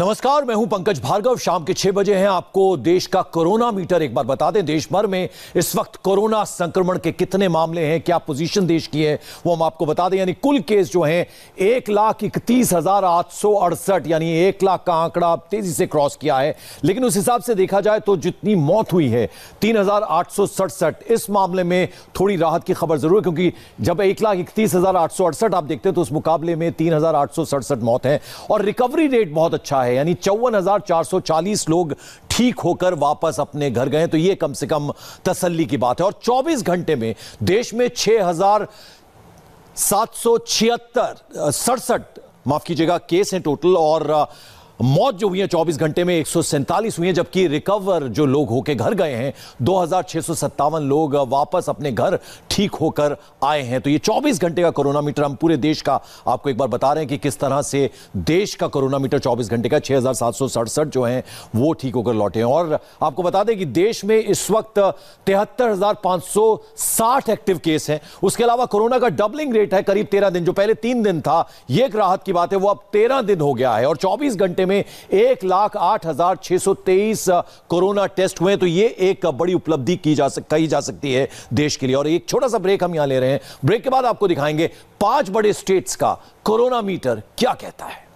नमस्कार मैं हूं पंकज भार्गव शाम के छह बजे हैं आपको देश का कोरोना मीटर एक बार बता दें देश भर में इस वक्त कोरोना संक्रमण के कितने मामले हैं क्या पोजीशन देश की है वो हम आपको बता दें यानी कुल केस जो हैं एक लाख इकतीस हजार आठ सौ अड़सठ यानी एक लाख का आंकड़ा तेजी से क्रॉस किया है लेकिन उस हिसाब से देखा जाए तो जितनी मौत हुई है तीन हजार आठ सौ सड़सठ इस मामले में थोड़ी राहत की खबर जरूर है क्योंकि जब एक लाख इकतीस हजार आठ सौ अड़सठ आप देखते हैं तो उस मुकाबले में तीन हजार आठ सौ सड़सठ मौत है और रिकवरी रेट बहुत अच्छा है है यानी चौवन लोग ठीक होकर वापस अपने घर गए तो ये कम से कम तसल्ली की बात है और 24 घंटे में देश में छह सड़सठ माफ कीजिएगा केस हैं टोटल और मौत जो हुई है 24 घंटे में एक हुई है जबकि रिकवर जो लोग होके घर गए हैं दो लोग वापस अपने घर ठीक होकर आए हैं तो ये 24 घंटे का कोरोना मीटर हम पूरे देश का आपको एक बार बता रहे हैं कि किस तरह से देश का कोरोना मीटर 24 घंटे का छह जो हैं वो ठीक होकर लौटे हैं और आपको बता दें कि देश में इस वक्त तिहत्तर एक्टिव केस हैं उसके अलावा कोरोना का डबलिंग रेट है करीब तेरह दिन जो पहले तीन दिन था यह एक राहत की बात है वो अब तेरह दिन हो गया है और चौबीस घंटे में एक लाख आठ हजार छह सौ तेईस कोरोना टेस्ट हुए तो ये एक बड़ी उपलब्धि की जा सक कही जा सकती है देश के लिए और एक छोटा सा ब्रेक हम यहां ले रहे हैं ब्रेक के बाद आपको दिखाएंगे पांच बड़े स्टेट्स का कोरोना मीटर क्या कहता है